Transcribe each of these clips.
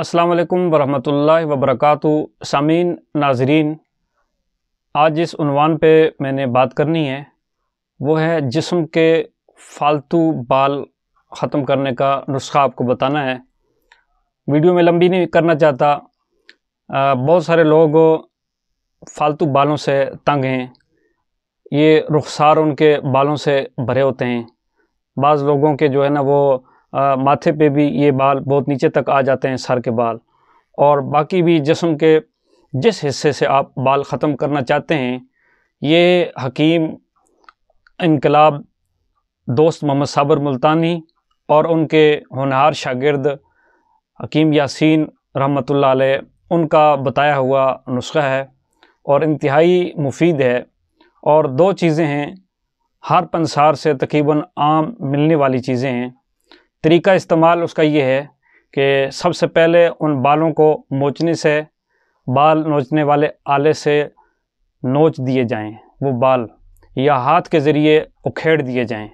अस्सलाम वरहमतुल्लाहि वबरकातु सामीन नाजरीन आज जिस उनवान पे मैंने बात करनी है वो है जिस्म के फालतू बाल ख़त्म करने का नुस्खा आपको बताना है वीडियो में लंबी नहीं करना चाहता बहुत सारे लोग फालतू बालों से तंग हैं ये रुखसार उनके बालों से भरे होते हैं बाज़ लोगों के जो है ना वो आ, माथे पे भी ये बाल बहुत नीचे तक आ जाते हैं सर के बाल और बाकी भी जिसम के जिस हिस्से से आप बाल ख़त्म करना चाहते हैं ये हकीम इनकलाब दोस्त मोहम्मद साबर मुल्तानी और उनके होनहार शागिर्द हकीम यासीन रहमत उनका बताया हुआ नुस्खा है और इंतहाई मुफीद है और दो चीज़ें हैं हर पंसार से तकरीबन आम मिलने वाली चीज़ें हैं तरीका इस्तेमाल उसका ये है कि सबसे पहले उन बालों को मोचने से बाल नोचने वाले आले से नोच दिए जाएं वो बाल या हाथ के ज़रिए उखेड़ दिए जाएं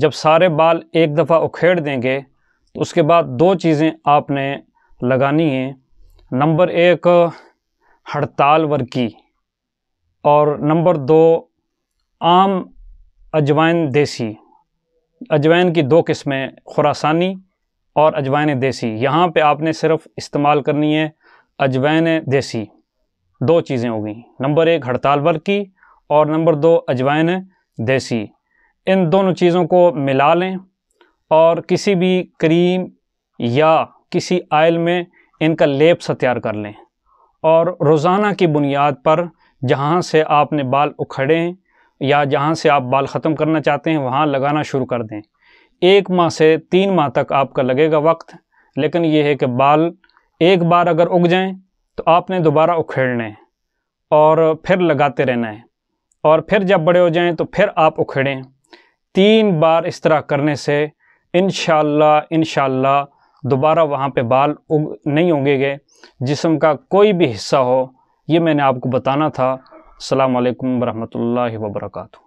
जब सारे बाल एक दफ़ा उखेड़ देंगे तो उसके बाद दो चीज़ें आपने लगानी हैं नंबर एक हड़ताल वर्की और नंबर दो आम अजवाइन देसी अजवाइन की दो किस्में खुरासानी और अजवाइन देसी यहाँ पे आपने सिर्फ इस्तेमाल करनी है अजवाइन देसी दो चीज़ें होगी नंबर एक हड़ताल वर्ग की और नंबर दो अजवाइन देसी इन दोनों चीज़ों को मिला लें और किसी भी क्रीम या किसी आयल में इनका लेप सा तैयार कर लें और रोज़ाना की बुनियाद पर जहाँ से आपने बाल उखड़े हैं या जहाँ से आप बाल ख़त्म करना चाहते हैं वहाँ लगाना शुरू कर दें एक माह से तीन माह तक आपका लगेगा वक्त लेकिन ये है कि बाल एक बार अगर उग जाएं तो आपने दोबारा उखेड़ने हैं और फिर लगाते रहना है और फिर जब बड़े हो जाएं तो फिर आप उखेड़ें तीन बार इस तरह करने से इन इन दोबारा वहाँ पर बाल उग नहीं उगेंगे जिसम का कोई भी हिस्सा हो ये मैंने आपको बताना था अल्लाम वरहमल वर्का